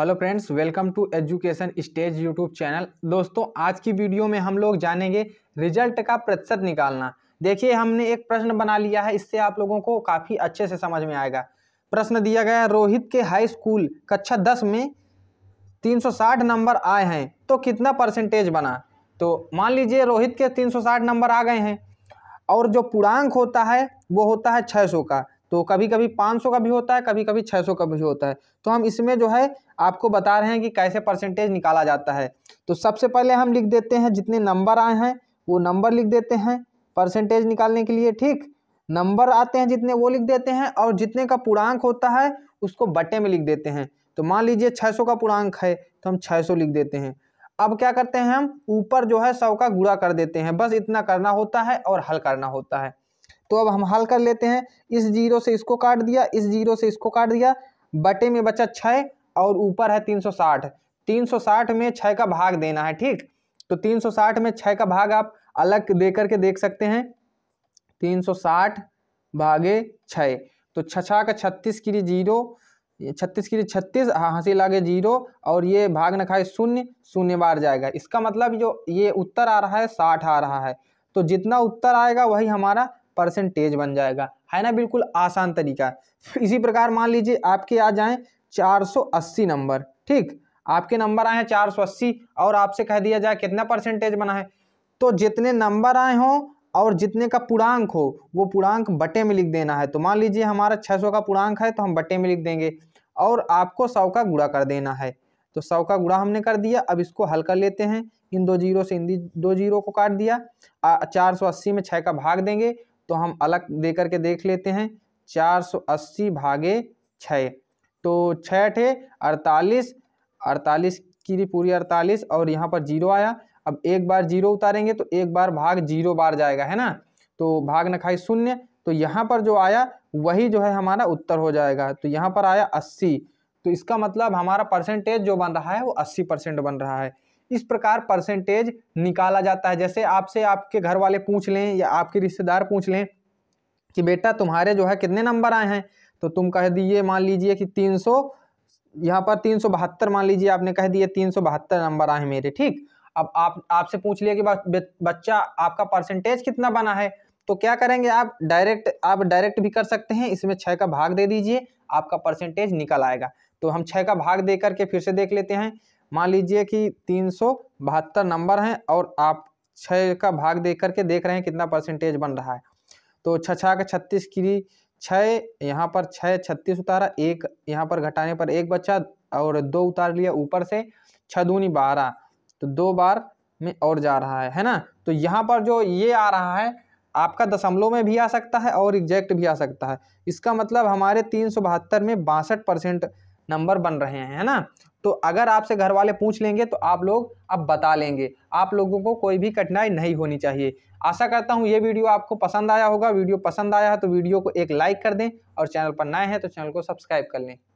hello friends welcome to education stage YouTube channel दोस्तों आज की वीडियो में हम लोग जानेंगे रिजल्ट का प्रतिशत निकालना देखिए हमने एक प्रश्न बना लिया है इससे आप लोगों को काफ़ी अच्छे से समझ में आएगा प्रश्न दिया गया है रोहित के हाई स्कूल कक्षा दस में 360 नंबर आए हैं तो कितना परसेंटेज बना तो मान लीजिए रोहित के तीन नंबर आ गए हैं और जो पूर्णांक होता है वो होता है छः का तो कभी कभी 500 का भी होता है कभी कभी 600 का भी होता है तो हम इसमें जो है आपको बता रहे हैं कि कैसे परसेंटेज निकाला जाता है तो सबसे पहले हम लिख देते हैं जितने नंबर आए हैं वो नंबर लिख देते हैं परसेंटेज निकालने के लिए ठीक नंबर आते हैं जितने वो लिख देते हैं और जितने का पूर्णांक होता है उसको बटे में लिख देते हैं तो मान लीजिए सौ का पूर्णांक है तो हम सौ लिख देते हैं अब क्या करते हैं हम ऊपर जो है सौ का गुड़ा कर देते हैं बस इतना करना होता है और हल करना होता है तो अब हम हल कर लेते हैं इस जीरो से इसको काट दिया इस जीरो से इसको काट दिया बटे में बचा छः और ऊपर है तीन सौ साठ तीन सौ साठ में छः का भाग देना है ठीक तो तीन सौ साठ में छः का भाग आप अलग दे करके देख सकते हैं तीन सौ साठ भागे छः तो छछा का छत्तीस के लिए जीरो छत्तीस के लिए छत्तीस हाँ, हंसी लागे जीरो और ये भाग न खाए शून्य शून्य बार जाएगा इसका मतलब जो ये उत्तर आ रहा है साठ आ रहा है तो जितना उत्तर आएगा वही हमारा परसेंटेज बन जाएगा है ना बिल्कुल आसान तरीका इसी प्रकार मान लीजिए आपके आ जाए 480 नंबर ठीक आपके नंबर आए हैं चार और आपसे कह दिया जाए कितना परसेंटेज बना है तो जितने नंबर आए हों और जितने का पूर्णांक हो वो पूर्णांक बटे में लिख देना है तो मान लीजिए हमारा छः का पूर्णांक है तो हम बटे में लिख देंगे और आपको सौ का गुड़ा कर देना है तो सौ का गुड़ा हमने कर दिया अब इसको हल कर लेते हैं इन दो जीरो से इन दो जीरो को काट दिया चार सौ अस्सी में छः का भाग देंगे तो हम अलग दे करके देख लेते हैं चार सौ अस्सी भागे छः तो छः अड़तालीस अड़तालीस की भी पूरी अड़तालीस और यहाँ पर जीरो आया अब एक बार जीरो उतारेंगे तो एक बार भाग जीरो बार जाएगा है ना तो भाग नखाई शून्य तो यहाँ पर जो आया वही जो है हमारा उत्तर हो जाएगा तो यहाँ पर आया अस्सी तो इसका मतलब हमारा परसेंटेज जो बन रहा है वो अस्सी परसेंट बन रहा है इस प्रकार परसेंटेज निकाला जाता है जैसे आपसे आपके घर वाले पूछ लें या आपके रिश्तेदार पूछ लें कि बेटा तुम्हारे जो है कितने नंबर आए हैं तो तुम कह दिए मान लीजिए कि तीन सौ यहाँ पर तीन सौ बहत्तर मान लीजिए आपने कह दिए तीन सौ बहत्तर नंबर आए हैं मेरे ठीक अब आप आपसे पूछ लिया कि बच्चा आपका परसेंटेज कितना बना है तो क्या करेंगे आप डायरेक्ट आप डायरेक्ट भी कर सकते हैं इसमें छः का भाग दे दीजिए आपका परसेंटेज निकल आएगा तो हम छः का भाग दे करके फिर से देख लेते हैं मान लीजिए कि तीन नंबर हैं और आप छः का भाग देख करके देख रहे हैं कितना परसेंटेज बन रहा है तो छः का छत्तीस की छः यहाँ पर छः छत्तीस उतारा एक यहाँ पर घटाने पर एक बचा और दो उतार लिया ऊपर से छः दूनी बारह तो दो बार में और जा रहा है है ना तो यहाँ पर जो ये आ रहा है आपका दशमलव में भी आ सकता है और एग्जैक्ट भी आ सकता है इसका मतलब हमारे तीन में बासठ परसेंट नंबर बन रहे हैं है ना तो अगर आपसे घर वाले पूछ लेंगे तो आप लोग अब बता लेंगे आप लोगों को कोई भी कठिनाई नहीं होनी चाहिए आशा करता हूँ ये वीडियो आपको पसंद आया होगा वीडियो पसंद आया है तो वीडियो को एक लाइक कर दें और चैनल पर नए हैं तो चैनल को सब्सक्राइब कर लें